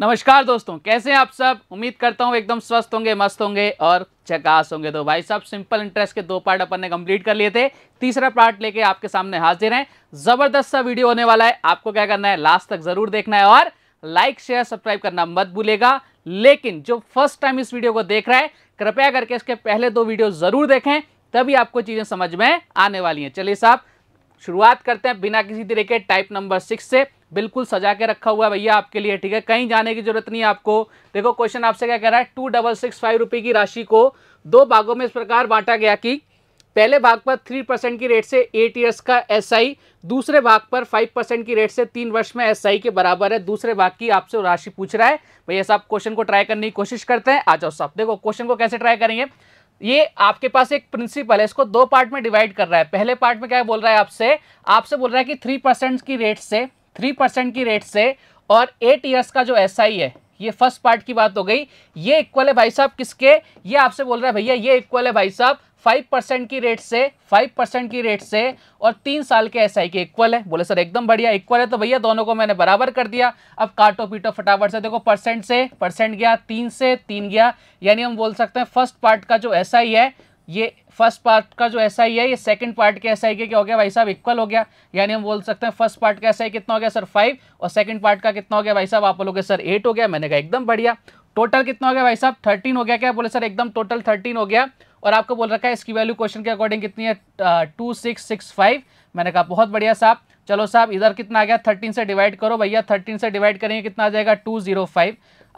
नमस्कार दोस्तों कैसे हैं आप सब उम्मीद करता हूँ एकदम स्वस्थ होंगे मस्त होंगे और चकास होंगे तो भाई साहब सिंपल इंटरेस्ट के दो पार्ट अपन ने कंप्लीट कर लिए थे तीसरा पार्ट लेके आपके सामने हाजिर हैं ज़बरदस्त सा वीडियो होने वाला है आपको क्या करना है लास्ट तक ज़रूर देखना है और लाइक शेयर सब्सक्राइब करना मत भूलेगा लेकिन जो फर्स्ट टाइम इस वीडियो को देख रहा है कृपया करके इसके पहले दो वीडियो ज़रूर देखें तभी आपको चीज़ें समझ में आने वाली हैं चलिए साहब शुरुआत करते हैं बिना किसी तरीके टाइप नंबर सिक्स से बिल्कुल सजा के रखा हुआ है भैया आपके लिए ठीक है कहीं जाने की जरूरत नहीं है आपको देखो क्वेश्चन आपसे क्या कह रहा है टू डबल सिक्स फाइव रुपये की राशि को दो भागों में इस प्रकार बांटा गया कि पहले भाग पर थ्री परसेंट की रेट से एट ईयर्स का एसआई दूसरे भाग पर फाइव परसेंट की रेट से तीन वर्ष में एसआई के बराबर है दूसरे भाग की आपसे राशि पूछ रहा है भैया साहब क्वेश्चन को ट्राई करने की कोशिश करते हैं आ जाओ साहब देखो क्वेश्चन को कैसे ट्राई करेंगे ये आपके पास एक प्रिंसिपल है इसको दो पार्ट में डिवाइड कर रहा है पहले पार्ट में क्या बोल रहा है आपसे आपसे बोल रहा है कि थ्री परसेंट की रेट से थ्री परसेंट की रेट से और एट ईयर्स का जो एस आई है ये फर्स्ट पार्ट की बात हो गई ये इक्वल है भाई साहब किसके ये आपसे बोल रहा है भैया ये इक्वल है भाई साहब फाइव परसेंट की रेट से फाइव परसेंट की रेट से और तीन साल के एसआई के इक्वल है बोले सर एकदम बढ़िया इक्वल है तो भैया दोनों को मैंने बराबर कर दिया अब काटो पीटो फटाफट से देखो परसेंट से परसेंट गया तीन से तीन गया यानी हम बोल सकते हैं फर्स्ट पार्ट का जो आई है ये फर्स्ट पार्ट का जो ऐसा आई है ये सेकंड पार्ट के ऐसा आई के क्या हो गया भाई साहब इक्वल हो गया यानी हम बोल सकते हैं फर्स्ट पार्ट का ऐसा ही कितना हो गया सर फाइव और सेकंड पार्ट का कितना हो गया भाई साहब आप बोलोगे सर एट हो गया मैंने कहा एकदम बढ़िया टोटल कितना हो गया भाई साहब थर्टीन हो गया क्या बोले सर एकदम टोटल थर्टीन हो गया और आपको बोल रखा है इसकी वैल्यू क्वेश्चन के अकॉर्डिंग कितनी है टू सिक्स सिक्स फाइव मैंने कहा बहुत बढ़िया साहब चलो साहब इधर कितना आ गया थर्टीन से डिवाइड करो भैया थर्टीन से डिवाइड करेंगे कितना आ जाएगा टू जीरो फाइव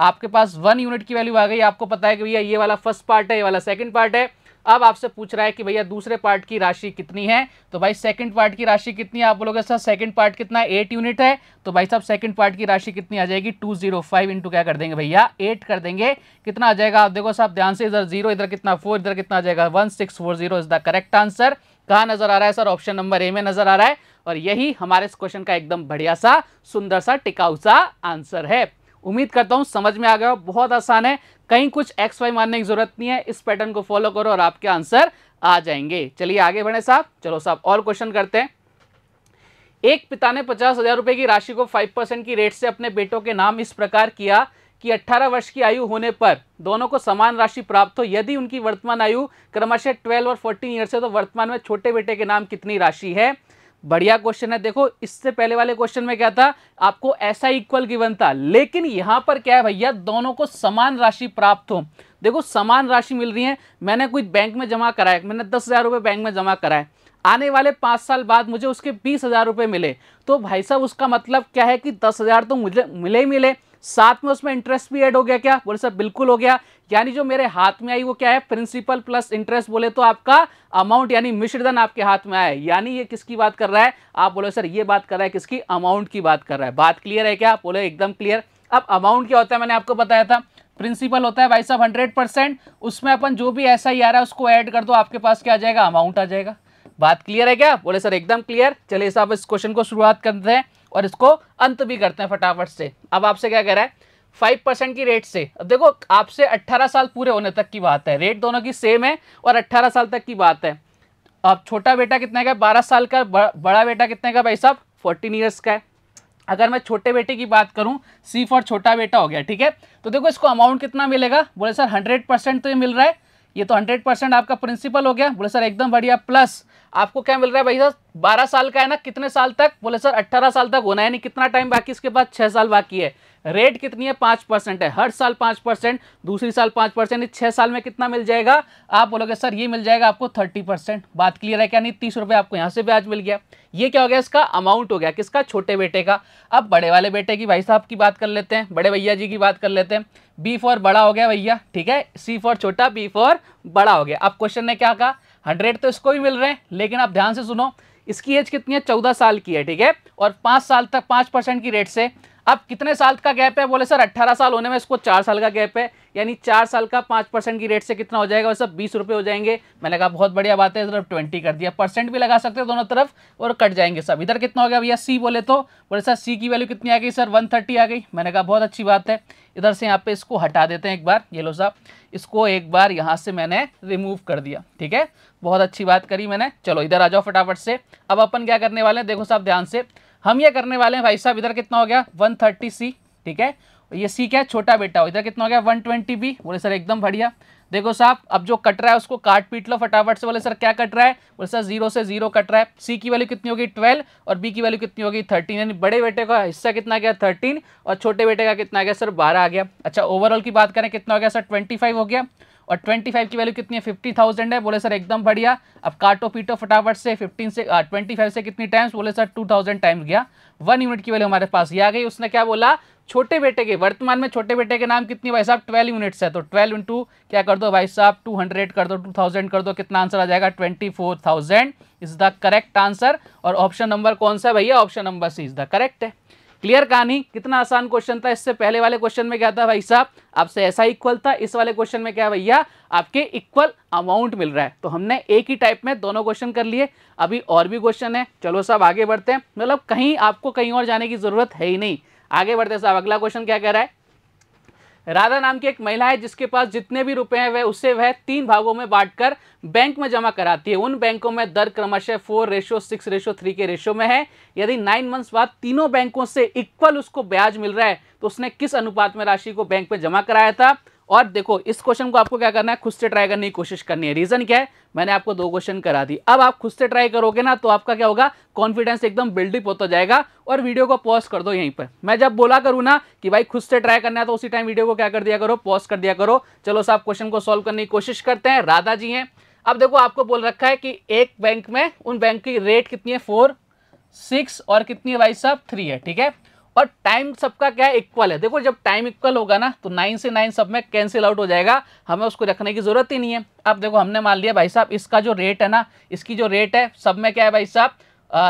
आपके पास वन यूनिट की वैल्यू आ गई आपको पता है कि भैया ये वाला फर्स्ट पार्ट है ये वाला सेकंड पार्ट है अब आपसे पूछ रहा है कि भैया दूसरे पार्ट की राशि कितनी है तो भाई सेकंड पार्ट की राशि कितनी है आप बोलोगे सर सेकंड पार्ट कितना एट यूनिट है तो भाई साहब सेकंड पार्ट की राशि कितनी आ जाएगी टू जीरो फाइव इंटू क्या कर देंगे भैया एट कर देंगे कितना आ जाएगा आप देखो साहब ध्यान से इधर जीरो इधर कितना फोर इधर कितना आ जाएगा one six four zero is the correct answer कहाँ नजर आ रहा है सर ऑप्शन नंबर ए में नजर आ रहा है और यही हमारे इस क्वेश्चन का एकदम बढ़िया सा सुंदर सा टिकाऊ सा आंसर है उम्मीद करता हूँ समझ में आ गया बहुत आसान है कहीं कुछ एक्स वाई मानने की जरूरत नहीं है इस पैटर्न को फॉलो करो और आपके आंसर आ जाएंगे चलिए आगे बढ़े साहब चलो साहब और क्वेश्चन करते हैं एक पिता ने पचास हजार रुपए की राशि को फाइव परसेंट की रेट से अपने बेटों के नाम इस प्रकार किया कि अट्ठारह वर्ष की आयु होने पर दोनों को समान राशि प्राप्त हो यदि उनकी वर्तमान आयु क्रमशः ट्वेल्व और फोर्टीन ईयर से तो वर्तमान में छोटे बेटे के नाम कितनी राशि है बढ़िया क्वेश्चन है देखो इससे पहले वाले क्वेश्चन में क्या था आपको ऐसा इक्वल गिवन था लेकिन यहां पर क्या है भैया दोनों को समान राशि प्राप्त हो देखो समान राशि मिल रही है मैंने कोई बैंक में जमा कराया मैंने दस हज़ार रुपये बैंक में जमा कराए आने वाले पांच साल बाद मुझे उसके बीस हज़ार रुपये मिले तो भाई साहब उसका मतलब क्या है कि दस हज़ार तो मुझे मिले ही मिले साथ में उसमें इंटरेस्ट भी ऐड हो गया क्या बोले सर बिल्कुल हो गया यानी जो मेरे हाथ में आई वो क्या है प्रिंसिपल प्लस इंटरेस्ट बोले तो आपका अमाउंट यानी मिश्रधन आपके हाथ में आया यानी ये किसकी बात कर रहा है आप बोले सर ये बात कर रहा है किसकी अमाउंट की बात कर रहा है बात क्लियर है क्या बोले एकदम क्लियर अब अमाउंट क्या होता है मैंने आपको बताया था प्रिंसिपल होता है भाई साहब हंड्रेड परसेंट उसमें अपन जो भी ऐसा ही आ रहा है उसको ऐड कर दो आपके पास क्या आ जाएगा अमाउंट आ जाएगा बात क्लियर है क्या बोले सर एकदम क्लियर चलिए साहब इस क्वेश्चन को शुरुआत करते हैं और इसको अंत भी करते हैं फटाफट से अब आपसे क्या कह रहा है फाइव परसेंट की रेट से अब देखो आपसे अट्ठारह साल पूरे होने तक की बात है रेट दोनों की सेम है और अट्ठारह साल तक की बात है अब छोटा बेटा कितने का है बारह साल का बड़ा बेटा कितने का भाई साहब फोर्टीन ईयर्स का है अगर मैं छोटे बेटे की बात करूं सी फॉर छोटा बेटा हो गया ठीक है तो देखो इसको अमाउंट कितना मिलेगा बोले सर हंड्रेड परसेंट तो ये मिल रहा है ये तो हंड्रेड परसेंट आपका प्रिंसिपल हो गया बोले सर एकदम बढ़िया प्लस आपको क्या मिल रहा है भाई सर बारह साल का है ना कितने साल तक बोले सर अट्ठारह साल तक होना है नहीं कितना टाइम बाकी इसके बाद छह साल बाकी है रेट कितनी है पाँच परसेंट है हर साल पाँच परसेंट दूसरी साल पाँच परसेंट छः साल में कितना मिल जाएगा आप बोलोगे सर ये मिल जाएगा आपको थर्टी परसेंट बात क्लियर है क्या नहीं तीस रुपये आपको यहाँ से ब्याज मिल गया ये क्या हो गया इसका अमाउंट हो गया किसका छोटे बेटे का अब बड़े वाले बेटे की भाई साहब की बात कर लेते हैं बड़े भैया जी की बात कर लेते हैं बी फॉर बड़ा हो गया भैया ठीक है सी फॉर छोटा बी फॉर बड़ा हो गया अब क्वेश्चन ने क्या कहा हंड्रेड तो इसको भी मिल रहे हैं लेकिन आप ध्यान से सुनो इसकी एज कितनी है चौदह साल की है ठीक है और पाँच साल तक पाँच परसेंट की रेट से अब कितने साल का गैप है बोले सर 18 साल होने में इसको चार साल का गैप है यानी चार साल का पाँच परसेंट की रेट से कितना हो जाएगा वैसे बीस रुपये हो जाएंगे मैंने कहा बहुत बढ़िया बात है सिर्फ ट्वेंटी कर दिया परसेंट भी लगा सकते हो दोनों तरफ और कट जाएंगे सब इधर कितना हो गया भैया सी बोले तो बोले सर सी की वैल्यू कितनी आ गई सर वन थर्टी आ गई मैंने कहा बहुत अच्छी बात है इधर से यहाँ पे इसको हटा देते हैं एक बार ये लो साहब इसको एक बार यहाँ से मैंने रिमूव कर दिया ठीक है बहुत अच्छी बात करी मैंने चलो इधर आ जाओ फटाफट से अब अपन क्या करने वाले हैं देखो साहब ध्यान से हम ये करने वाले हैं भाई साहब इधर कितना हो गया वन थर्टी सी ठीक है ये सी क्या है छोटा बेटा हो इधर कितना हो गया वन ट्वेंटी बी बोले सर एकदम बढ़िया देखो साहब अब जो कट रहा है उसको काट पीट लो फटाफट से बोले सर क्या कट रहा है बोले सर जीरो से जीरो कट रहा है सी की वैल्यू कितनी होगी ट्वेल्व और बी की वैल्यू कितनी होगी थर्टीन यानी बड़े बेटे का हिस्सा कितना गया थर्टीन और छोटे बेटे का कितना गया सर बारह आ गया अच्छा ओवरऑल की बात करें कितना हो गया सर ट्वेंटी फाइव हो गया और 25 की वैल्यू कितनी है 50,000 है बोले सर एकदम बढ़िया अब काटो पीटो फटाफट से 15 से आ, 25 से कितनी टाइम्स बोले सर 2000 टाइम्स गया वन यूनिट की वैल्यू हमारे पास ये आ गई उसने क्या बोला छोटे बेटे के वर्तमान में छोटे बेटे के नाम कितनी भाई साहब ट्वेल्व यूनिट्स है तो ट्वेल्व इंटू क्या कर दो भाई साहब टू हंड्रेड कर दो टू थाउजेंड कर दो कितना आंसर आ जाएगा twenty four thousand is the correct answer और ऑप्शन नंबर कौन सा भैया option number C is the correct है क्लियर कहानी कितना आसान क्वेश्चन था इससे पहले वाले क्वेश्चन में क्या था भाई साहब आपसे ऐसा इक्वल था इस वाले क्वेश्चन में क्या भैया आपके इक्वल अमाउंट मिल रहा है तो हमने एक ही टाइप में दोनों क्वेश्चन कर लिए अभी और भी क्वेश्चन है चलो साहब आगे बढ़ते हैं मतलब कहीं आपको कहीं और जाने की जरूरत है ही नहीं आगे बढ़ते साहब अगला क्वेश्चन क्या कह रहा है राधा नाम की एक महिला है जिसके पास जितने भी रुपए हैं वह उसे वह तीन भागों में बांटकर बैंक में जमा कराती है उन बैंकों में दर क्रमशः four ratio six ratio three के रेशो में है यदि नाइन मंथ्स बाद तीनों बैंकों से इक्वल उसको ब्याज मिल रहा है तो उसने किस अनुपात में राशि को बैंक में जमा कराया था और देखो इस क्वेश्चन को आपको क्या करना है खुद से ट्राई करने की कोशिश करनी है रीजन क्या है मैंने आपको दो क्वेश्चन करा दी अब आप खुद से ट्राई करोगे ना तो आपका क्या होगा कॉन्फिडेंस एकदम बिल्डअप होता जाएगा और वीडियो को पॉज कर दो यहीं पर मैं जब बोला करूँ ना कि भाई खुद से ट्राई करना है तो उसी टाइम वीडियो को क्या कर दिया करो पॉज कर दिया करो चलो साहब क्वेश्चन को सॉल्व करने की कोशिश करते हैं राधा जी हैं अब देखो आपको बोल रखा है कि एक बैंक में उन बैंक की रेट कितनी है फोर सिक्स और कितनी है भाई साहब थ्री है ठीक है और टाइम सबका क्या है इक्वल है देखो जब टाइम इक्वल होगा ना तो नाइन से नाइन सब में कैंसिल आउट हो जाएगा हमें उसको रखने की ज़रूरत ही नहीं है अब देखो हमने मान लिया भाई साहब इसका जो रेट है ना इसकी जो रेट है सब में क्या है भाई साहब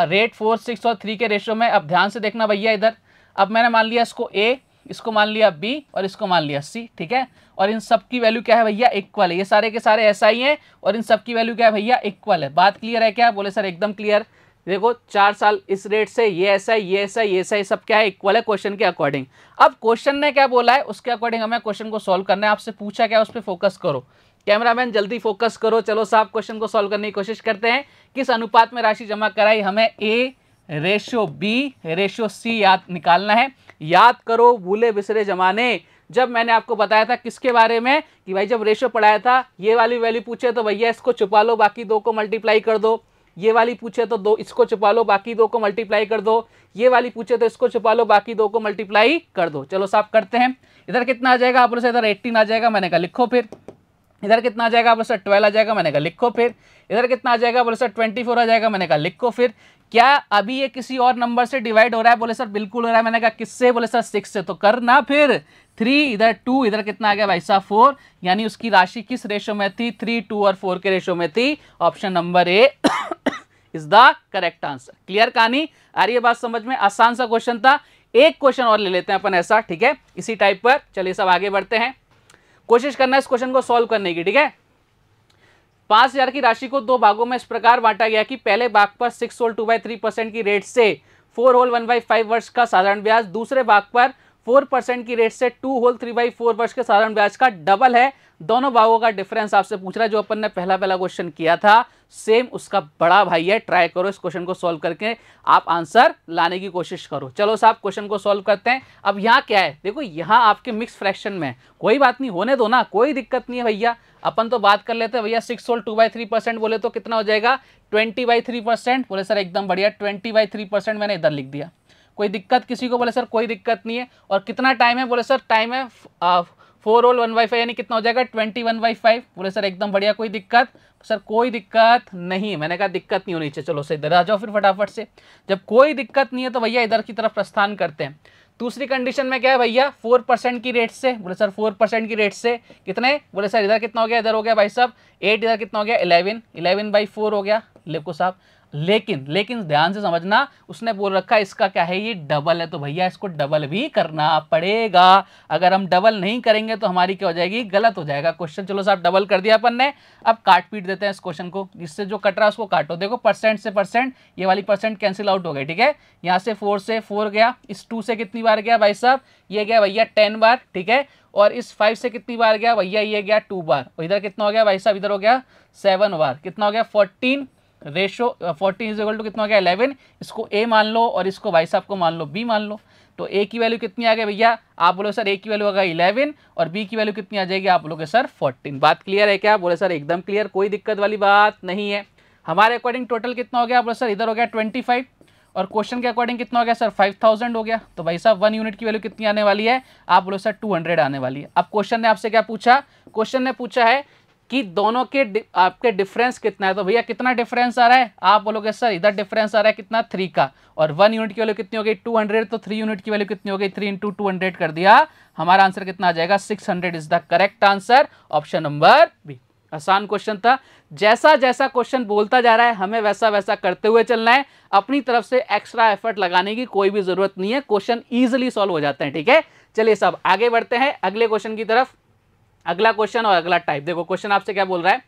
रेट फोर सिक्स और थ्री के रेशो में अब ध्यान से देखना भैया इधर अब मैंने मान लिया इसको ए इसको मान लिया बी और इसको मान लिया सी ठीक है और इन सब की वैल्यू क्या है भैया इक्वल है ये सारे के सारे ऐसा ही हैं और इन सब की वैल्यू क्या है भैया इक्वल है बात क्लियर है क्या बोले सर एकदम क्लियर देखो चार साल इस रेट से ये ऐसा है ये ऐसा ये ऐसा ये सब क्या है इक्वल है क्वेश्चन के अकॉर्डिंग अब क्वेश्चन ने क्या बोला है उसके अकॉर्डिंग हमें क्वेश्चन को सॉल्व करना है आपसे पूछा क्या उस पर फोकस करो कैमरामैन जल्दी फोकस करो चलो साहब क्वेश्चन को सॉल्व करने की कोशिश करते हैं किस अनुपात में राशि जमा कराई हमें A ratio B ratio C याद निकालना है याद करो भूले बिसरे जमाने जब मैंने आपको बताया था किसके बारे में कि भाई जब रेशो पढ़ाया था ये वाली वैल्यू पूछे तो भैया इसको छुपा लो बाकी दो को मल्टीप्लाई कर दो ये वाली पूछे तो दो इसको छुपा लो बाकी दो को मल्टीप्लाई कर दो ये वाली पूछे तो इसको छुपा लो बाकी दो को मल्टीप्लाई कर दो चलो साफ करते हैं इधर कितना आ जाएगा आप लोग से इधर एट्टीन आ जाएगा मैंने कहा लिखो फिर इधर कितना आ जाएगा बोले सर ट्वेल्व आ जाएगा मैंने कहा लिखो फिर इधर कितना आ जाएगा बोले सर ट्वेंटी फोर आ जाएगा मैंने कहा लिखो फिर क्या अभी ये किसी और नंबर से डिवाइड हो रहा है बोले सर बिल्कुल हो रहा है मैंने कहा किससे बोले सर सिक्स से तो करना फिर थ्री इधर टू इधर कितना आ गया भाई साहब फोर यानी उसकी राशि किस रेशो में थी थ्री टू और फोर के रेशो में थी option number A is the correct answer clear कहानी आ रही है बात समझ में आसान सा क्वेश्चन था एक क्वेश्चन और ले लेते हैं अपन ऐसा ठीक है इसी टाइप पर चलिए सब आगे बढ़ते हैं कोशिश करना है इस क्वेश्चन को सॉल्व करने की ठीक है पांच हजार की राशि को दो भागों में इस प्रकार बांटा गया कि पहले भाग पर six whole two by three percent की रेट से four whole one by five वर्ष का साधारण ब्याज दूसरे भाग पर फोर परसेंट की रेट से two whole three by four वर्ष के साधारण ब्याज का डबल है दोनों भागों का डिफरेंस आपसे पूछ रहा है जो अपन ने पहला पहला क्वेश्चन किया था सेम उसका बड़ा भाई है ट्राई करो इस क्वेश्चन को सॉल्व करके आप आंसर लाने की कोशिश करो चलो साहब क्वेश्चन को सॉल्व करते हैं अब यहाँ क्या है देखो यहाँ आपके मिक्स फ्रैक्शन में कोई बात नहीं होने दो ना कोई दिक्कत नहीं है भैया अपन तो बात कर लेते हैं भैया six whole two by three percent बोले तो कितना हो जाएगा ट्वेंटी बाई थ्री परसेंट बोले सर एकदम बढ़िया ट्वेंटी बाई थ्री परसेंट मैंने इधर लिख दिया कोई दिक्कत किसी को बोले सर कोई दिक्कत नहीं है और कितना टाइम है बोले सर टाइम है फोर रोल वन बाई यानी कितना हो जाएगा ट्वेंटी वन बाई बोले सर एकदम बढ़िया कोई दिक्कत सर कोई दिक्कत नहीं मैंने कहा दिक्कत नहीं होनी चाहिए चलो सर इधर आ जाओ फिर फटाफट से जब कोई दिक्कत नहीं है तो भैया इधर की तरफ प्रस्थान करते हैं दूसरी कंडीशन में क्या है भैया फोर परसेंट की रेट से बोले सर फोर परसेंट की रेट से कितने बोले सर इधर कितना हो गया इधर हो गया भाई साहब एट इधर कितना हो गया इलेवन इलेवन बाई फोर हो गया लेको साहब लेकिन लेकिन ध्यान से समझना उसने बोल रखा है इसका क्या है ये डबल है तो भैया इसको डबल भी करना पड़ेगा अगर हम डबल नहीं करेंगे तो हमारी क्या हो जाएगी गलत हो जाएगा क्वेश्चन चलो साहब डबल कर दिया अपन ने अब काट पीट देते हैं इस क्वेश्चन को जिससे जो कट रहा है उसको काटो देखो परसेंट से परसेंट ये वाली परसेंट कैंसिल आउट हो गई ठीक है यहाँ से फोर से फोर गया इस टू से कितनी बार गया भाई साहब ये गया भैया टेन बार ठीक है और इस फाइव से कितनी बार गया भैया ये गया टू बार इधर कितना हो गया भाई साहब इधर हो गया सेवन बार कितना हो गया fourteen ratio fourteen is equal to कितना हो गया इलेवन इसको ए मान लो और इसको भाई साहब को मान लो बी मान लो तो ए की वैल्यू कितनी आ गई भैया आप बोलो सर ए की वैल्यू आ गई इलेवन और बी की वैल्यू कितनी आ जाएगी आप बोलोगे सर फोर्टीन बात क्लियर है क्या बोले सर एकदम क्लियर कोई दिक्कत वाली बात नहीं है हमारे अकॉर्डिंग टोटल कितना हो गया बोले सर इधर हो गया ट्वेंटी फाइव और क्वेश्चन के अकॉर्डिंग कितना हो गया सर फाइव थाउजेंड हो गया तो भाई साहब वन यूनिट की वैल्यू कितनी आने वाली है आप बोलो सर टू हंड्रेड आने वाली है अब क्वेश्चन ने आपसे क्या पूछा क्वेश्चन ने पूछा है कि दोनों के दि, आपके डिफरेंस कितना है तो भैया कितना डिफरेंस आ रहा है आप बोलोगे सर इधर डिफरेंस आ रहा है कितना थ्री का और वन यूनिट की वैल्यू कितनी हो गई टू हंड्रेड तो थ्री यूनिट की वैल्यू कितनी हो गई थ्री इंटू टू हंड्रेड कर दिया हमारा आंसर कितना आ जाएगा six hundred is the correct answer option number B आसान क्वेश्चन था जैसा जैसा क्वेश्चन बोलता जा रहा है हमें वैसा वैसा करते हुए चलना है अपनी तरफ से एक्स्ट्रा एफर्ट लगाने की कोई भी जरूरत नहीं है क्वेश्चन ईजिली सॉल्व हो जाते हैं ठीक है चलिए सब आगे बढ़ते हैं अगले क्वेश्चन की तरफ अगला क्वेश्चन और अगला टाइप देखो क्वेश्चन आपसे क्या बोल रहा है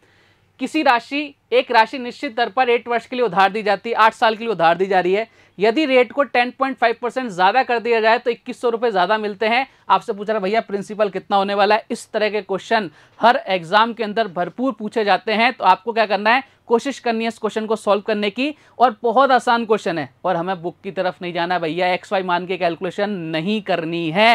किसी राशि एक राशि निश्चित दर पर एट वर्ष के लिए उधार दी जाती है आठ साल के लिए उधार दी जा रही है यदि रेट को टेन पॉइंट फाइव परसेंट ज़्यादा कर दिया जाए तो इक्कीस सौ रुपए ज़्यादा मिलते हैं आपसे पूछ रहा भैया प्रिंसिपल कितना होने वाला है इस तरह के क्वेश्चन हर एग्जाम के अंदर भरपूर पूछे जाते हैं तो आपको क्या करना है कोशिश करनी है इस क्वेश्चन को सॉल्व करने की और बहुत आसान क्वेश्चन है और हमें बुक की तरफ नहीं जाना भैया एक्स वाई मान के कैलकुलेशन नहीं करनी है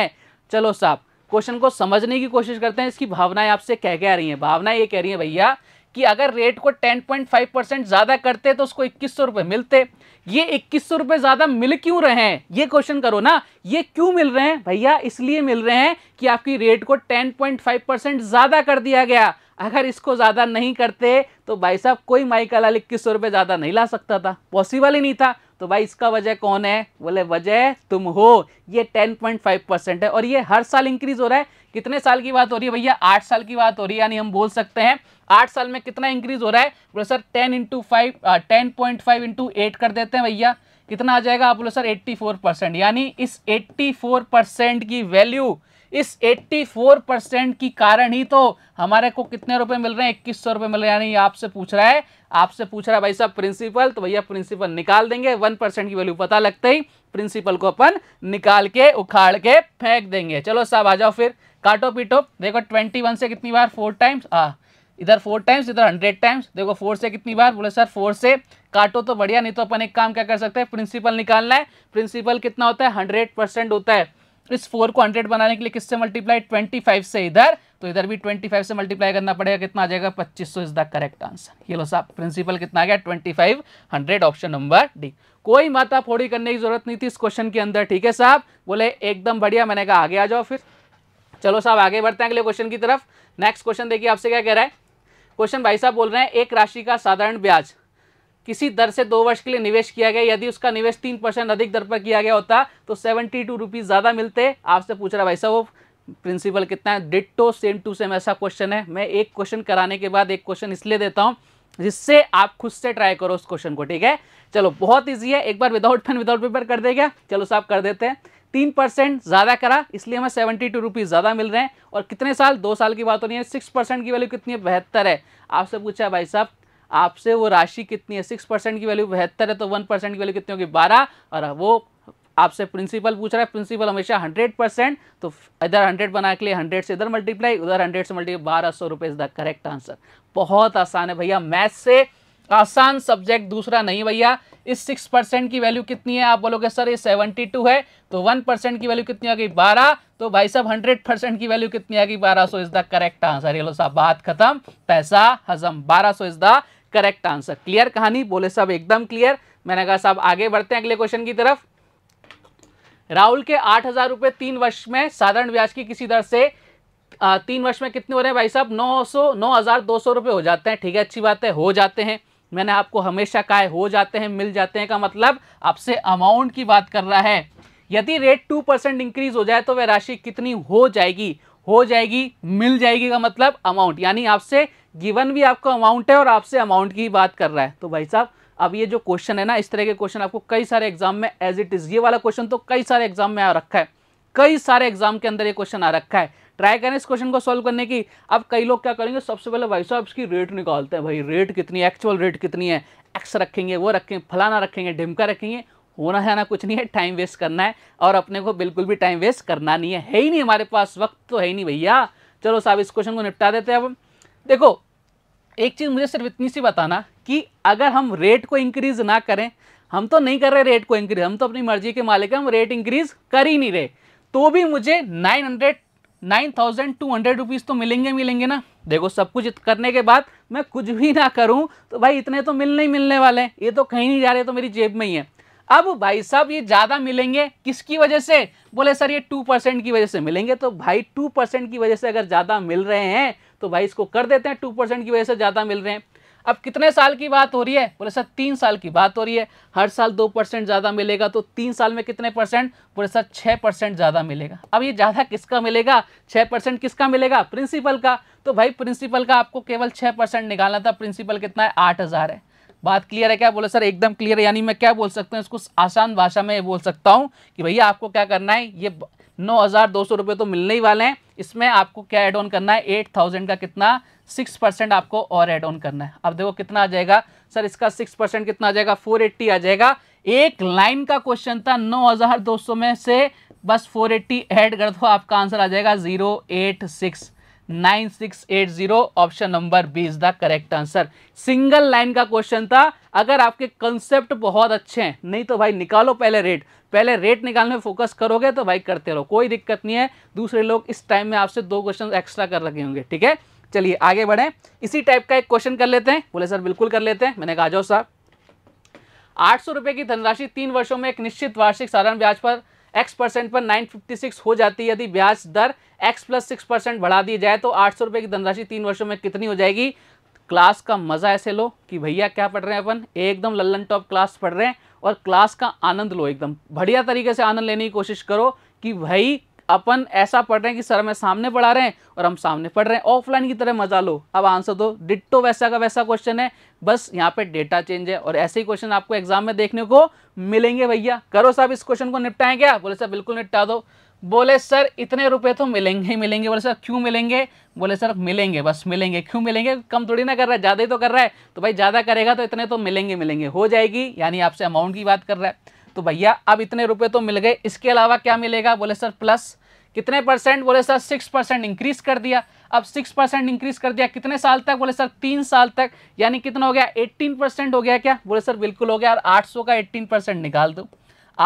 चलो साहब क्वेश्चन को समझने की कोशिश करते हैं इसकी भावनाएं आपसे कह के आ रही हैं भावनाएं ये कह रही हैं भैया कि अगर रेट को 10.5 परसेंट ज़्यादा करते तो उसको इक्कीस सौ रुपए मिलते ये इक्कीस सौ रुपए ज़्यादा मिल क्यों रहे हैं ये क्वेश्चन करो ना ये क्यों मिल रहे हैं भैया इसलिए मिल रहे हैं कि आपकी रेट को 10.5 परसेंट ज़्यादा कर दिया गया अगर इसको ज़्यादा नहीं करते तो भाई साहब कोई माइकल अल इक्कीस सौ रुपये ज़्यादा नहीं ला सकता था पॉसिबल ही नहीं था तो भाई इसका वजह कौन है बोले वजह तुम हो ये 10.5 परसेंट है और ये हर साल इंक्रीज हो रहा है कितने साल की बात हो रही है भैया आठ साल की बात हो रही है यानी हम बोल सकते हैं आठ साल में कितना इंक्रीज हो रहा है बोले sir ten into five ten point five into eight कर देते हैं भैया कितना आ जाएगा आप बोले सर एट्टी फोर परसेंट यानी इस एट्टी फोर परसेंट की वैल्यू इस 84 परसेंट की कारण ही तो हमारे को कितने रुपए मिल रहे हैं इक्कीस सौ रुपये मिल रहे हैं यानी आपसे पूछ रहा है आपसे पूछ रहा है भाई साहब प्रिंसिपल तो भैया प्रिंसिपल निकाल देंगे वन परसेंट की वैल्यू पता लगते ही प्रिंसिपल को अपन निकाल के उखाड़ के फेंक देंगे चलो साहब आ जाओ फिर काटो पीटो देखो ट्वेंटी वन से कितनी बार फोर टाइम्स आ इधर फोर टाइम्स इधर हंड्रेड टाइम्स देखो फोर से कितनी बार बोले सर फोर से काटो तो बढ़िया नहीं तो अपन एक काम क्या कर सकते हैं प्रिंसिपल निकालना है प्रिंसिपल कितना होता है हंड्रेड परसेंट होता है तो इस फोर को हंड्रेड बनाने के लिए किससे मल्टीप्लाई ट्वेंटी फाइव से इधर तो इधर भी ट्वेंटी फाइव से मल्टीप्लाई करना पड़ेगा कितना आ जाएगा पच्चीस सौ इज द करेक्ट आंसर ये लो साहब प्रिंसिपल कितना आ गया twenty five hundred option number D कोई माता फोड़ी करने की जरूरत नहीं थी इस क्वेश्चन के अंदर ठीक है साहब बोले एकदम बढ़िया मैंने कहा आगे आ जाओ फिर चलो साहब आगे बढ़ते हैं अगले क्वेश्चन की तरफ नेक्स्ट क्वेश्चन देखिए आपसे क्या कह रहा है क्वेश्चन भाई साहब बोल रहे हैं एक राशि का साधारण ब्याज किसी दर से दो वर्ष के लिए निवेश किया गया यदि उसका निवेश तीन परसेंट अधिक दर पर किया गया होता तो सेवेंटी टू रुपीज़ ज़्यादा मिलते आपसे पूछ रहा भाई साहब वो प्रिंसिपल कितना है डिट्टो सेम टू सेम ऐसा क्वेश्चन है मैं एक क्वेश्चन कराने के बाद एक क्वेश्चन इसलिए देता हूँ जिससे आप खुद से ट्राई करो उस क्वेश्चन को ठीक है चलो बहुत ईजी है एक बार विदाउट पेन विदाउट पेपर कर देगा चलो साहब कर देते हैं तीन परसेंट ज़्यादा करा इसलिए हमें सेवेंटी टू रुपीज़ ज़्यादा मिल रहे हैं और कितने साल दो साल की बात हो रही है सिक्स परसेंट की वैल्यू कितनी है है आपसे पूछा भाई साहब आपसे वो राशि कितनी है सिक्स परसेंट की वैल्यू बेहतर है तो वन परसेंट की वैल्यू कितनी होगी बारह और वो आपसे प्रिंसिपल पूछ रहा है प्रिंसिपल हमेशा हंड्रेड परसेंट तो इधर हंड्रेड बना के लिए हंड्रेड से इधर मल्टीप्लाई उधर हंड्रेड से मल्टीप्लाई बारह सौ रुपये इज द करेक्ट आंसर बहुत आसान है भैया मैथ से आसान सब्जेक्ट दूसरा नहीं भैया इस सिक्स परसेंट की वैल्यू कितनी है आप बोलोगे सर ये सेवेंटी टू है तो वन परसेंट की वैल्यू कितनी आ गई बारह तो भाई साहब हंड्रेड परसेंट की वैल्यू कितनी आ गई बारह सौ इज द करेक्ट आंसर ये लो साहब बात खत्म पैसा हजम बारह सौ is the correct answer clear कहानी बोले सब एकदम क्लियर मैंने कहा साहब आगे बढ़ते हैं अगले क्वेश्चन की तरफ राहुल के आठ हजार रुपए तीन वर्ष में साधारण ब्याज की किसी दर से तीन वर्ष में कितने हो रहे हैं भाई साहब नौ सौ नौ हज़ार दो सौ रुपये हो जाते हैं ठीक है अच्छी बात है हो जाते हैं मैंने आपको हमेशा कहा है हो जाते हैं मिल जाते हैं का मतलब आपसे अमाउंट की बात कर रहा है यदि रेट टू परसेंट इंक्रीज हो जाए तो वह राशि कितनी हो जाएगी हो जाएगी मिल जाएगी का मतलब अमाउंट यानी आपसे गिवन भी आपको अमाउंट है और आपसे अमाउंट की बात कर रहा है तो भाई साहब अब ये जो क्वेश्चन है ना इस तरह के क्वेश्चन आपको कई सारे एग्जाम में एज इट इज़ ये वाला क्वेश्चन तो कई सारे एग्जाम में आ रखा है कई सारे एग्जाम के अंदर ये क्वेश्चन आ रखा है ट्राई करें इस क्वेश्चन को सॉल्व करने की अब कई लोग क्या करेंगे सबसे पहले भाई साहब इसकी रेट निकालते हैं भाई रेट कितनी है एक्चुअल रेट कितनी है एक्स रखेंगे वो रखेंगे फलाना रखेंगे ढिमका रखेंगे होना है ना कुछ नहीं है टाइम वेस्ट करना है और अपने को बिल्कुल भी टाइम वेस्ट करना नहीं है है ही नहीं हमारे पास वक्त तो है ही नहीं भैया चलो साहब इस क्वेश्चन को निपटा देते हैं अब देखो एक चीज़ मुझे सिर्फ इतनी सी बताना कि अगर हम रेट को इंक्रीज़ ना करें हम तो नहीं कर रहे रेट को इंक्रीज़ हम तो अपनी मर्जी के मालिक हैं हम रेट इंक्रीज़ कर ही नहीं रहे तो भी मुझे nine hundred nine thousand two hundred rupees तो मिलेंगे मिलेंगे ना देखो सब कुछ करने के बाद मैं कुछ भी ना करूं तो भाई इतने तो मिलने ही मिलने वाले हैं ये तो कहीं नहीं जा रहे तो मेरी जेब में ही है अब भाई साहब ये ज़्यादा मिलेंगे किसकी वजह से बोले सर ये टू परसेंट की वजह से मिलेंगे तो भाई टू परसेंट की वजह से अगर ज़्यादा मिल रहे हैं तो भाई इसको कर देते हैं टू परसेंट की वजह से ज़्यादा मिल रहे हैं अब कितने साल की बात हो रही है बोले सर तीन साल की बात हो रही है हर साल दो परसेंट ज़्यादा मिलेगा तो तीन साल में कितने परसेंट बोले सर छः परसेंट ज़्यादा मिलेगा अब ये ज़्यादा किसका मिलेगा छः परसेंट किसका मिलेगा प्रिंसिपल का तो भाई प्रिंसिपल का आपको केवल छः परसेंट निकालना था प्रिंसिपल कितना है आठ हज़ार है बात क्लियर है क्या बोले सर एकदम क्लियर है यानी मैं क्या बोल सकता हूँ इसको आसान भाषा में बोल सकता हूँ कि भैया आपको क्या करना है ये नौ हज़ार दो सौ रुपये तो मिलने ही वाले हैं इसमें आपको क्या ऐड ऑन करना है एट थाउजेंड का कितना सिक्स परसेंट आपको और ऐड ऑन करना है अब देखो कितना आ जाएगा सर इसका सिक्स परसेंट कितना आ जाएगा फोर एट्टी आ जाएगा एक लाइन का क्वेश्चन था नौ हज़ार दो सौ में से बस फोर एट्टी एड कर दो आपका आंसर आ जाएगा zero eight six 9680 option number B is the correct answer single line का क्वेश्चन था अगर आपके कंसेप्ट बहुत अच्छे हैं नहीं तो भाई निकालो पहले रेट पहले रेट निकालने में फोकस करोगे तो भाई करते रहो कोई दिक्कत नहीं है दूसरे लोग इस टाइम में आपसे दो क्वेश्चन एक्स्ट्रा कर रखे होंगे ठीक है चलिए आगे बढ़े इसी टाइप का एक क्वेश्चन कर लेते हैं बोले सर बिल्कुल कर लेते हैं मैंने कहा जाओ साहब आठ सौ की धनराशि तीन वर्षों में एक निश्चित वार्षिक साधारण ब्याज पर एक्स परसेंट पर 956 हो जाती है यदि ब्याज दर एक्स प्लस सिक्स परसेंट बढ़ा दी जाए तो आठ सौ रुपये की धनराशि तीन वर्षों में कितनी हो जाएगी क्लास का मज़ा ऐसे लो कि भैया क्या पढ़ रहे हैं अपन एकदम लल्लन टॉप क्लास पढ़ रहे हैं और क्लास का आनंद लो एकदम बढ़िया तरीके से आनंद लेने की कोशिश करो कि भाई अपन ऐसा पढ़ रहे हैं कि सर हमें सामने पढ़ा रहे हैं और हम सामने पढ़ रहे हैं ऑफलाइन की तरह मजा लो अब आंसर दो डिट्टो वैसा का वैसा क्वेश्चन है बस यहाँ पे डेटा चेंज है और ऐसे ही क्वेश्चन आपको एग्जाम में देखने को मिलेंगे भैया करो साहब इस क्वेश्चन को निपटाएं क्या बोले सर बिल्कुल निपटा दो बोले सर इतने रुपए तो मिलेंगे ही मिलेंगे बोले सर क्यों मिलेंगे बोले सर मिलेंगे बस मिलेंगे क्यों मिलेंगे कम थोड़ी ना कर रहा है ज़्यादा ही तो कर रहा है तो भाई ज़्यादा करेगा तो इतने तो मिलेंगे मिलेंगे हो जाएगी यानी आपसे अमाउंट की बात कर रहा है तो भैया अब इतने रुपए तो मिल गए इसके अलावा क्या मिलेगा बोले सर प्लस कितने परसेंट बोले सर सिक्स परसेंट इंक्रीज कर दिया अब सिक्स परसेंट इंक्रीज कर दिया कितने साल तक बोले सर तीन साल तक यानी कितना हो गया एट्टीन परसेंट हो गया क्या बोले सर बिल्कुल हो गया और आठ सौ का एट्टीन परसेंट निकाल दो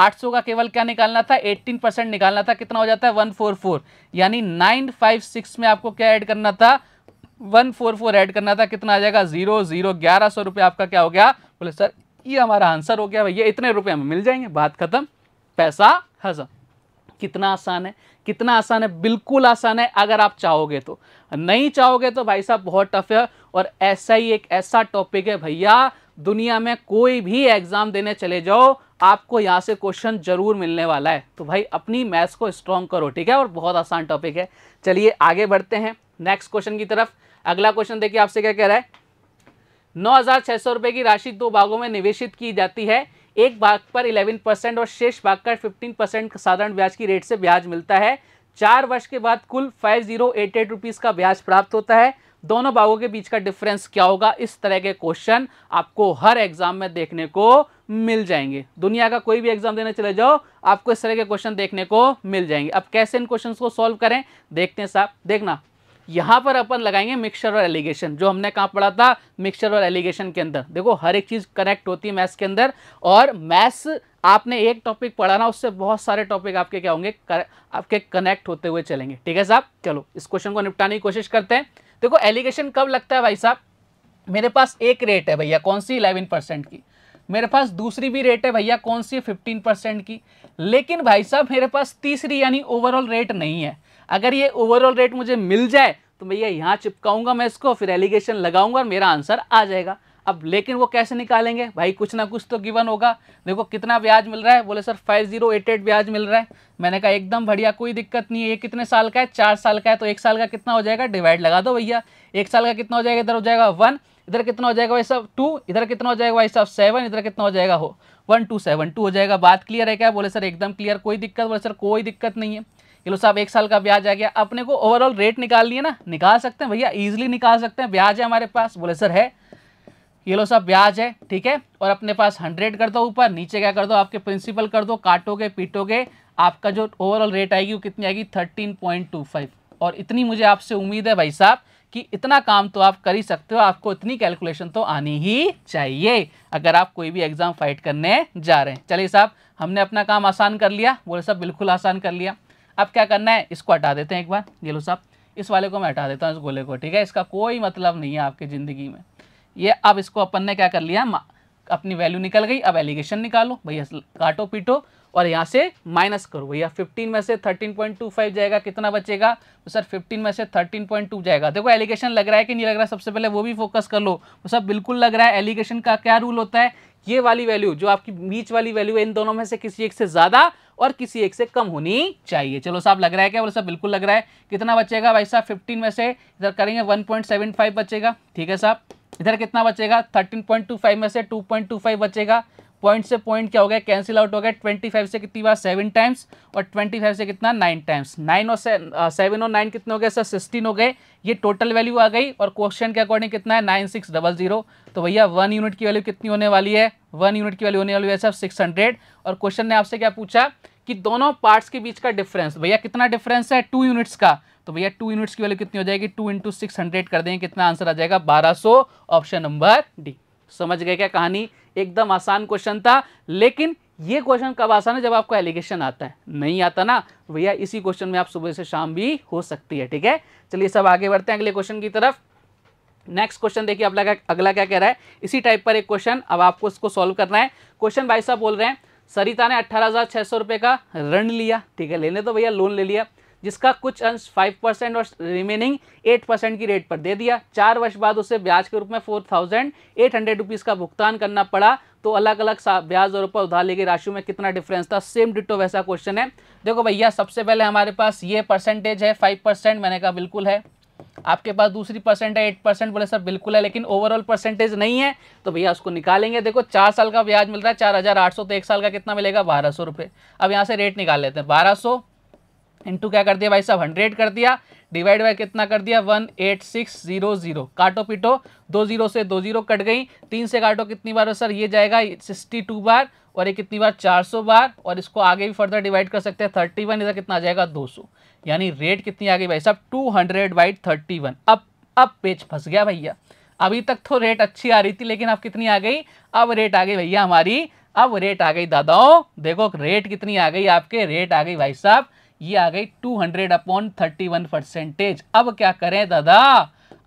आठ सौ का केवल क्या निकालना था एट्टीन परसेंट निकालना था कितना हो जाता है वन फोर फोर यानी नाइन फाइव सिक्स में आपको क्या ऐड करना था वन फोर फोर ऐड करना था कितना आ जाएगा जीरो जीरो ग्यारह सौ रुपये आपका क्या हो गया बोले सर ये हमारा आंसर हो गया भैया इतने रुपए हमें मिल जाएंगे बात खत्म पैसा हजम कितना आसान है कितना आसान है बिल्कुल आसान है अगर आप चाहोगे तो नहीं चाहोगे तो भाई साहब बहुत टफ है और ऐसा ही एक ऐसा टॉपिक है भैया दुनिया में कोई भी एग्ज़ाम देने चले जाओ आपको यहाँ से क्वेश्चन जरूर मिलने वाला है तो भाई अपनी मैथ्स को स्ट्रॉन्ग करो ठीक है और बहुत आसान टॉपिक है चलिए आगे बढ़ते हैं नेक्स्ट क्वेश्चन की तरफ अगला क्वेश्चन देखिए आपसे क्या कह रहा है नौ हजार की राशि दो भागों में निवेशित की जाती है एक भाग पर 11 परसेंट और शेष भाग पर 15 परसेंट साधारण ब्याज की रेट से ब्याज मिलता है चार वर्ष के बाद कुल five zero eight eight rupees का ब्याज प्राप्त होता है दोनों भागों के बीच का डिफरेंस क्या होगा इस तरह के क्वेश्चन आपको हर एग्जाम में देखने को मिल जाएंगे दुनिया का कोई भी एग्जाम देने चले जाओ आपको इस तरह के क्वेश्चन देखने को मिल जाएंगे अब कैसे इन क्वेश्चन को सॉल्व करें देखते हैं साहब देखना यहां पर अपन लगाएंगे मिक्सचर और एलिगेशन जो हमने कहा पढ़ा था मिक्सचर और एलिगेशन के अंदर देखो हर एक चीज़ कनेक्ट होती है मैथ्स के अंदर और मैथ्स आपने एक टॉपिक पढ़ा ना उससे बहुत सारे टॉपिक आपके क्या होंगे कर, आपके कनेक्ट होते हुए चलेंगे ठीक है साहब चलो इस क्वेश्चन को निपटाने की कोशिश करते हैं देखो एलिगेशन कब लगता है भाई साहब मेरे पास एक रेट है भैया कौन सी इलेवन परसेंट की मेरे पास दूसरी भी रेट है भैया कौन सी फिफ्टीन परसेंट की लेकिन भाई साहब मेरे पास तीसरी यानी ओवरऑल रेट नहीं है अगर ये ओवरऑल रेट मुझे मिल जाए तो भैया यहाँ चिपकाऊंगा मैं इसको फिर एलिगेशन लगाऊंगा और मेरा आंसर आ जाएगा अब लेकिन वो कैसे निकालेंगे भाई कुछ ना कुछ तो गिवन होगा देखो कितना ब्याज मिल रहा है बोले sir five zero eight eight ब्याज मिल रहा है मैंने कहा एकदम बढ़िया कोई दिक्कत नहीं है ये कितने साल का है चार साल का है तो एक साल का कितना हो जाएगा डिवाइड लगा दो भैया एक साल का कितना हो जाएगा इधर हो जाएगा वन इधर कितना हो जाएगा भाई साहब टू इधर कितना हो जाएगा भाई साहब सेवन इधर कितना हो जाएगा हो वन टू सेवन टू हो जाएगा बात क्लियर है क्या बोले सर एकदम क्लियर कोई दिक्कत बोले सर कोई दिक्कत नहीं है लो साहब एक साल का ब्याज आ गया अपने को ओवरऑल रेट निकाल लिए ना निकाल सकते हैं भैया ईजिली निकाल सकते हैं ब्याज है हमारे पास बोले सर है ये लो साहब ब्याज है ठीक है और अपने पास हंड्रेड कर दो ऊपर नीचे क्या कर दो आपके प्रिंसिपल कर दो काटोगे पीटोगे आपका जो ओवरऑल रेट आएगी वो कितनी आएगी थर्टीन पॉइंट टू फाइव और इतनी मुझे आपसे उम्मीद है भाई साहब कि इतना काम तो आप कर ही सकते हो आपको इतनी कैलकुलेशन तो आनी ही चाहिए अगर आप कोई भी एग्ज़ाम फाइट करने जा रहे हैं चलिए साहब हमने अपना काम आसान कर लिया बोले साहब बिल्कुल आसान कर लिया अब क्या करना है इसको हटा देते हैं एक बार ये लो साहब इस वाले को मैं हटा देता हूँ इस गोले को ठीक है इसका कोई मतलब नहीं है आपकी ज़िंदगी में ये अब इसको अपन ने क्या कर लिया अपनी वैल्यू निकल गई अब एलिगेशन निकालो भैया काटो पीटो और यहाँ से माइनस करो भैया 15 में से 13.25 जाएगा कितना बचेगा तो सर 15 में से 13.2 जाएगा देखो एलिगेशन लग रहा है कि नहीं लग रहा है सबसे पहले वो भी फोकस कर लो तो सर बिल्कुल लग रहा है एलिगेशन का क्या रूल होता है ये वाली वैल्यू जो आपकी बीच वाली वैल्यू है इन दोनों में से किसी एक से ज़्यादा और किसी एक से कम होनी चाहिए चलो साहब लग रहा है क्या बोले साहब बिल्कुल लग रहा है कितना बचेगा भाई साहब फिफ्टीन में से इधर करेंगे वन पॉइंट सेवन फाइव बचेगा ठीक है साहब इधर कितना बचेगा थर्टीन पॉइंट टू फाइव में से टू पॉइंट टू फाइव बचेगा पॉइंट से पॉइंट क्या हो गया कैंसिल आउट हो गया ट्वेंटी फाइव से कितनी बार सेवन टाइम्स और ट्वेंटी फाइव से कितना नाइन टाइम्स नाइन और सेवन uh, और नाइन कितने हो गए सर सिक्सटीन हो गए ये टोटल वैल्यू आ गई और क्वेश्चन के अकॉर्डिंग कितना है नाइन सिक्स डबल जीरो तो भैया वन यूनिट की वैल्यू कितनी होने वाली है वन यूनिट की वैल्यू होने वाली है सर सिक्स हंड्रेड और क्वेश्चन ने आपसे क्या पूछा कि दोनों पार्ट्स के बीच का डिफरेंस भैया कितना डिफरेंस है टू यूनिट्स का तो भैया टू यूनिट्स की वैल्यू कितनी हो जाएगी टू इंटू सिक्स हंड्रेड कर देंगे कितना आंसर आ जाएगा बारह सौ ऑप्शन नंबर डी समझ गए क्या कहानी एकदम आसान क्वेश्चन था लेकिन ये क्वेश्चन कब आसान है जब आपको एलिगेशन आता है नहीं आता ना तो भैया इसी क्वेश्चन में आप सुबह से शाम भी हो सकती है ठीक है चलिए सब आगे बढ़ते हैं अगले क्वेश्चन की तरफ नेक्स्ट क्वेश्चन देखिए अगला क्या अगला क्या कह रहा है इसी टाइप पर एक क्वेश्चन अब आपको इसको सॉल्व करना है क्वेश्चन भाई साहब बोल रहे हैं सरिता ने अट्ठारह रुपए का ऋण लिया ठीक है लेने तो भैया लोन ले लिया जिसका कुछ अंश 5 परसेंट और रिमेनिंग 8 परसेंट की रेट पर दे दिया चार वर्ष बाद उसे ब्याज के रूप में four thousand eight hundred rupees का भुगतान करना पड़ा तो अलग अलग ब्याज और ऊपर उधार लेके राशि में कितना डिफरेंस था सेम डिटो वैसा क्वेश्चन है देखो भैया सबसे पहले हमारे पास ये परसेंटेज है फाइव परसेंट मैंने कहा बिल्कुल है आपके पास दूसरी परसेंट है एट परसेंट बोले सर बिल्कुल है लेकिन ओवरऑल परसेंटेज नहीं है तो भैया उसको निकालेंगे देखो चार साल का ब्याज मिल रहा है चार हज़ार आठ सौ तो एक साल का कितना मिलेगा बारह सौ रुपये अब यहाँ से रेट निकाल लेते हैं बारह सौ इंटू क्या कर दिया भाई साहब हंड्रेड कर दिया डिवाइड बाय कितना कर दिया one eight six zero zero काटो पीटो दो जीरो से दो जीरो कट गई तीन से काटो कितनी बार सर ये जाएगा सिक्सटी टू बार और ये कितनी बार चार सौ बार और इसको आगे भी फर्दर डिवाइड कर सकते हैं थर्टी वन इधर कितना आ जाएगा दो सौ यानी रेट कितनी आ गई भाई साहब two hundred by thirty one अब अब पेज फंस गया भैया अभी तक तो रेट अच्छी आ रही थी लेकिन अब कितनी आ गई अब रेट आ गई भैया हमारी अब रेट आ गई दादाओं देखो रेट कितनी आ गई आपके रेट आ गई भाई साहब ये आ गई two hundred upon thirty one percentage अब क्या करें दादा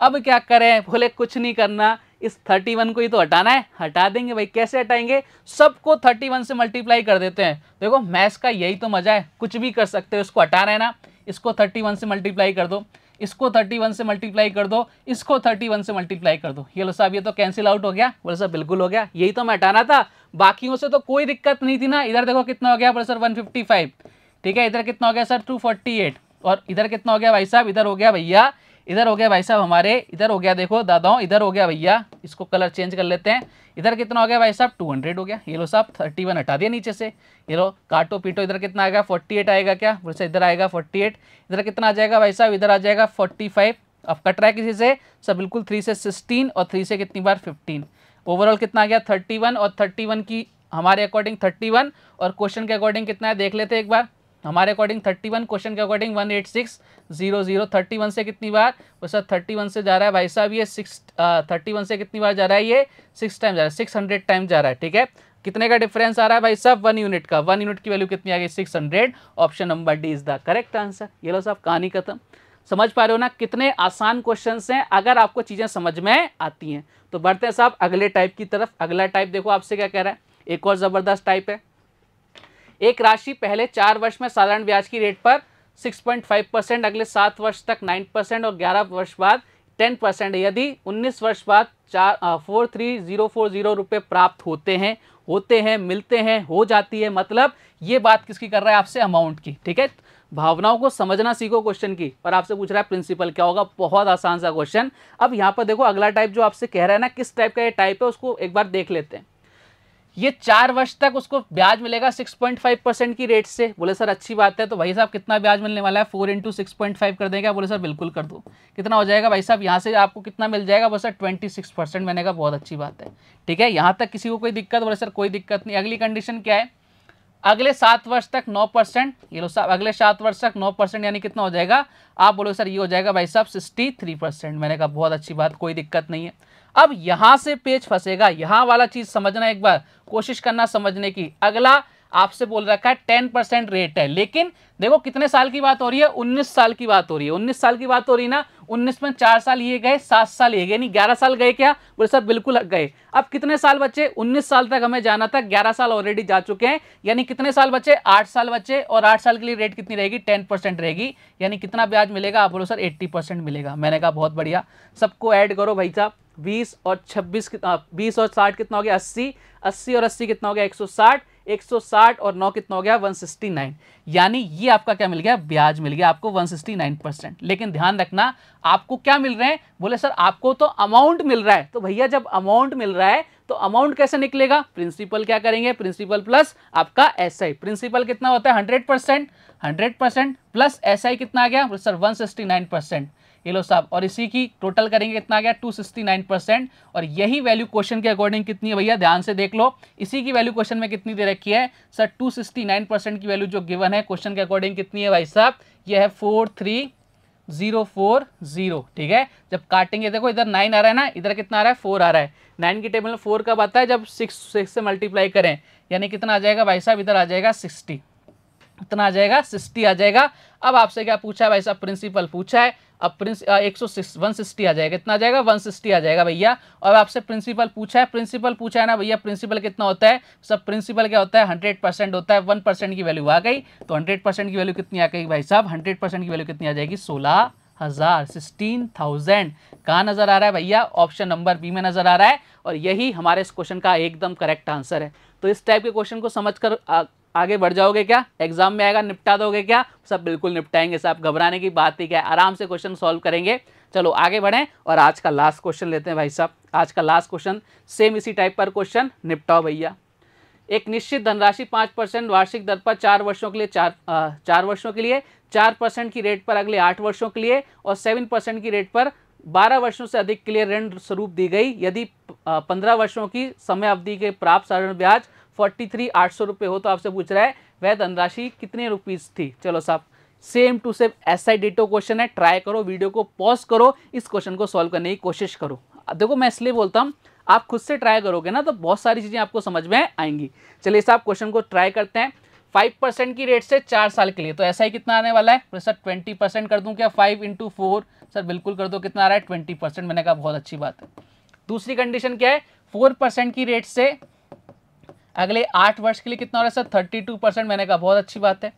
अब क्या करें बोले कुछ नहीं करना इस थर्टी वन को ही तो हटाना है हटा देंगे भाई कैसे हटाएंगे सबको थर्टी वन से मल्टीप्लाई कर देते हैं देखो मैथ्स का यही तो मजा है कुछ भी कर सकते हो उसको हटा रहे ना इसको थर्टी वन से मल्टीप्लाई कर दो इसको थर्टी वन से मल्टीप्लाई कर दो इसको थर्टी वन से मल्टीप्लाई कर दो ये लो साहब ये तो कैंसिल आउट हो गया बोले सर बिल्कुल हो गया यही तो मैं हटाना था बाकियों से तो कोई दिक्कत नहीं थी ना इधर देखो कितना हो गया बोले सर वन ठीक है इधर कितना हो गया सर टू और इधर कितना हो गया भाई साहब इधर हो गया भैया इधर हो गया भाई साहब हमारे इधर हो गया देखो दादाओं इधर हो गया भैया इसको कलर चेंज कर लेते हैं इधर कितना हो गया भाई साहब टू हंड्रेड हो गया ये लो साहब थर्टी वन हटा दिया नीचे से ये लो काटो पीटो इधर कितना आएगा फोर्टी एट आएगा क्या वैसे इधर आएगा फोर्टी एट इधर कितना आ जाएगा भाई साहब इधर आ जाएगा फोर्टी फाइव अब कट रहा है किसी से सर बिल्कुल थ्री से सिक्सटीन और थ्री से कितनी बार फिफ्टीन ओवरऑल कितना आ गया थर्टी वन और थर्टी वन की हमारे अकॉर्डिंग थर्टी वन और क्वेश्चन के अकॉर्डिंग कितना है देख लेते एक बार हमारे अकॉर्डिंग थर्टी वन क्वेश्चन के according one eight six zero zero thirty one से कितनी बार वो सर थर्टी वन से जा रहा है भाई साहब ये सिक्स थर्टी वन से कितनी बार जा रहा है ये सिक्स टाइम जा रहा है सिक्स हंड्रेड टाइम जा रहा है ठीक है कितने का डिफरेंस आ रहा है भाई साहब वन यूनिट का वन यूनिट की वैल्यू कितनी आ गई six hundred option number D is the correct answer ये लो साहब कहानी खत्म समझ पा रहे हो ना कितने आसान क्वेश्चन हैं अगर आपको चीज़ें समझ में आती हैं तो बढ़ते हैं साहब अगले टाइप की तरफ अगला टाइप देखो आपसे क्या कह रहा है एक और ज़बरदस्त टाइप है एक राशि पहले चार वर्ष में साधारण ब्याज की रेट पर 6.5 परसेंट अगले सात वर्ष तक 9 परसेंट और 11 वर्ष बाद 10 परसेंट यदि 19 वर्ष बाद चार four three zero four zero रुपये प्राप्त होते हैं होते हैं मिलते हैं हो जाती है मतलब ये बात किसकी कर रहा है आपसे अमाउंट की ठीक है भावनाओं को समझना सीखो क्वेश्चन की और आपसे पूछ रहा है प्रिंसिपल क्या होगा बहुत आसान सा क्वेश्चन अब यहाँ पर देखो अगला टाइप जो आपसे कह रहा है ना किस टाइप का ये टाइप है उसको एक बार देख लेते हैं ये चार वर्ष तक उसको ब्याज मिलेगा 6.5 परसेंट की रेट से बोले सर अच्छी बात है तो भाई साहब कितना ब्याज मिलने वाला है four into six point five कर देंगे बोले सर बिल्कुल कर दो कितना हो जाएगा भाई साहब यहाँ से आपको कितना मिल जाएगा बोले सर ट्वेंटी सिक्स परसेंट मैंने कहा बहुत अच्छी बात है ठीक है यहाँ तक किसी को कोई दिक्कत बोले सर कोई दिक्कत नहीं अगली कंडीशन क्या है अगले सात वर्ष तक नौ परसेंट ये लो साहब अगले सात वर्ष तक नौ परसेंट यानी कितना हो जाएगा आप बोलो सर ये हो जाएगा भाई साहब सिक्सटी थ्री परसेंट मैंने कहा बहुत अच्छी बात कोई दिक्कत नहीं है अब यहां से पेज फंसेगा यहां वाला चीज समझना एक बार कोशिश करना समझने की अगला आपसे बोल रखा है टेन परसेंट रेट है लेकिन देखो कितने साल की बात हो रही है उन्नीस साल की बात हो रही है उन्नीस साल की बात हो रही ना उन्नीस में चार साल ये गए सात साल ये गए नहीं ग्यारह साल गए क्या बोले सर बिल्कुल गए अब कितने साल बचे उन्नीस साल तक हमें जाना था ग्यारह साल ऑलरेडी जा चुके हैं यानी कितने साल बचे आठ साल बचे और आठ साल के लिए रेट कितनी रहेगी टेन परसेंट रहेगी यानी कितना ब्याज मिलेगा आप बोलो सर एट्टी परसेंट मिलेगा मैंने कहा बहुत बढ़िया सबको ऐड करो भाई साहब बीस और छब्बीस कितना बीस और साठ कितना हो गया अस्सी अस्सी और अस्सी कितना हो गया एक सौ साठ एक सौ साठ और नौ कितना हो गया वन सिक्सटी नाइन यानी ये आपका क्या मिल गया ब्याज मिल गया आपको वन सिक्सटी नाइन परसेंट लेकिन ध्यान रखना आपको क्या मिल रहे हैं बोले सर आपको तो अमाउंट मिल रहा है तो भैया जब अमाउंट मिल रहा है तो अमाउंट कैसे निकलेगा प्रिंसिपल क्या करेंगे प्रिंसिपल प्लस आपका एस आई प्रिंसिपल कितना होता है hundred percent hundred percent plus S I कितना आ गया sir one sixty nine percent ये लो साहब और इसी की टोटल करेंगे कितना आ गया 269 परसेंट और यही वैल्यू क्वेश्चन के अकॉर्डिंग कितनी है भैया ध्यान से देख लो इसी की वैल्यू क्वेश्चन में कितनी दे रखी है सर 269 परसेंट की वैल्यू जो गिवन है क्वेश्चन के अकॉर्डिंग कितनी है भाई साहब यह है four three zero four zero ठीक है जब काटेंगे देखो इधर नाइन आ रहा है ना इधर कितना आ रहा है फोर आ रहा है नाइन की टेबल में फोर कब आता है जब सिक्स सिक्स से मल्टीप्लाई करें यानी कितना आ जाएगा भाई साहब इधर आ जाएगा सिक्सटी कितना आ जाएगा सिक्सटी आ जाएगा अब आपसे क्या पूछा है भाई साहब प्रिंसिपल पूछा है अब प्रिंस एक सौ सिक्स वन सिक्सटी आ जाएगा कितना आ जाएगा वन सिक्सटी आ जाएगा भैया और आपसे प्रिंसिपल पूछा है प्रिंसिपल पूछा है ना भैया प्रिंसिपल कितना होता है सब प्रिंसिपल क्या होता है हंड्रेड परसेंट होता है वन परसेंट की वैल्यू आ गई तो हंड्रेड परसेंट की वैल्यू कितनी आ गई भाई साहब हंड्रेड परसेंट की वैल्यू कितनी आ जाएगी सोलह हज़ार सिक्सटीन थाउजेंड कहाँ नज़र आ रहा है भैया ऑप्शन नंबर बी में नज़र आ रहा है और यही हमारे इस क्वेश्चन का एकदम करेक्ट आंसर है तो इस टाइप के क्वेश्चन को समझ कर आगे बढ़ जाओगे क्या एग्जाम में आएगा निपटा दोगे क्या सब बिल्कुल निपटाएंगे सब घबराने की बात ही क्या है आराम से क्वेश्चन सॉल्व करेंगे चलो आगे बढ़ें और आज का लास्ट क्वेश्चन लेते हैं भाई साहब आज का लास्ट क्वेश्चन सेम इसी टाइप पर क्वेश्चन निपटाओ भैया एक निश्चित धनराशि पाँच परसेंट वार्षिक दर पर चार वर्षों के लिए चार आ, चार वर्षों के लिए चार परसेंट की रेट पर अगले आठ वर्षों के लिए और सेवन परसेंट की रेट पर बारह वर्षों से अधिक के लिए ऋण स्वरूप दी गई यदि पंद्रह वर्षों की समय अवधि के प्राप्त साधारण ब्याज फोर्टी थ्री आठ सौ रुपये हो तो आपसे पूछ रहा है वह धनराशि कितने रुपीज़ थी चलो साहब सेम टू सेम ऐसा आई डेटो क्वेश्चन है ट्राई करो वीडियो को पॉज करो इस क्वेश्चन को सॉल्व करने की कोशिश करो देखो मैं इसलिए बोलता हूँ आप खुद से ट्राई करोगे ना तो बहुत सारी चीज़ें आपको समझ में आएंगी चलिए साहब क्वेश्चन को ट्राई करते हैं फाइव परसेंट की रेट से चार साल के लिए तो ऐसा ही कितना आने वाला है सर ट्वेंटी परसेंट कर दूं क्या फाइव इंटू फोर सर बिल्कुल कर दो कितना आ रहा है ट्वेंटी परसेंट मैंने कहा बहुत अच्छी बात है दूसरी कंडीशन क्या है फोर परसेंट की रेट से अगले आठ वर्ष के लिए कितना हो रहा है सर थर्टी टू परसेंट मैंने कहा बहुत अच्छी बात है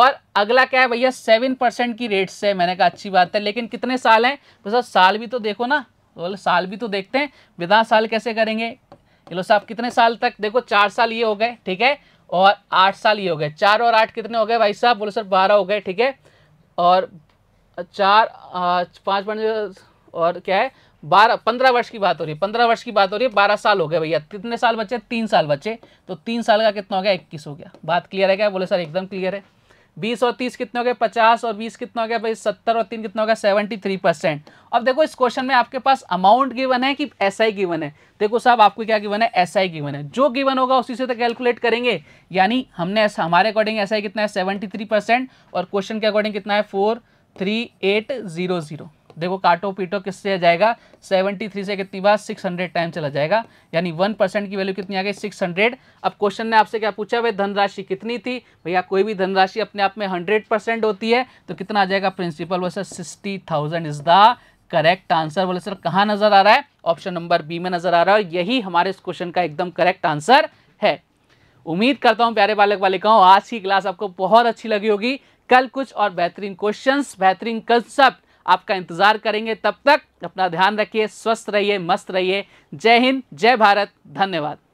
और अगला क्या है भैया सेवन परसेंट की रेट से मैंने कहा अच्छी बात है लेकिन कितने साल हैं तो सर साल भी तो देखो ना बोले साल भी तो देखते हैं विधान साल कैसे करेंगे ये साहब कितने साल तक देखो चार साल ये हो गए ठीक है और आठ साल ये हो गए चार और आठ कितने हो गए भाई साहब बोले सर बारह हो गए ठीक है और चार पाँच पाँच और क्या है बारह पंद्रह वर्ष की बात हो रही है पंद्रह वर्ष की बात हो रही है बारह साल हो गए भैया कितने साल बचे तीन साल बचे तो तीन साल का कितना हो गया इक्कीस हो गया बात क्लियर है क्या बोले सर एकदम क्लियर है बीस और तीस कितने हो गए पचास और बीस कितना हो गया भाई सत्तर और तीन कितना हो गया सेवेंटी थ्री परसेंट अब देखो इस क्वेश्चन में आपके पास अमाउंट गिवन है कि एस आई गिवन है देखो साहब आपको क्या गिवन है एस आई गिवन है जो गिवन होगा उसी से तो कैलकुलेट करेंगे यानी हमने हमारे अकॉर्डिंग एस आई कितना है सेवेंटी थ्री परसेंट और क्वेश्चन के अकॉर्डिंग कितना है four three eight zero zero देखो काटो पीटो किससे जाएगा 73 से कितनी बार 600 टाइम चला जाएगा यानी 1 परसेंट की वैल्यू कितनी आ गई 600 अब क्वेश्चन ने आपसे क्या पूछा भाई धनराशि कितनी थी भैया कोई भी धनराशि अपने आप में हंड्रेड परसेंट होती है तो कितना आ जाएगा प्रिंसिपल वैसे sixty thousand is the correct answer बोले सर कहाँ नजर आ रहा है ऑप्शन नंबर बी में नजर आ रहा है यही हमारे इस क्वेश्चन का एकदम करेक्ट आंसर है उम्मीद करता हूँ प्यारे बालक बालिकाओं आज की क्लास आपको बहुत अच्छी लगी होगी कल कुछ और बेहतरीन क्वेश्चंस बेहतरीन कंसेप्ट आपका इंतजार करेंगे तब तक अपना ध्यान रखिए स्वस्थ रहिए मस्त रहिए जय हिंद जय भारत धन्यवाद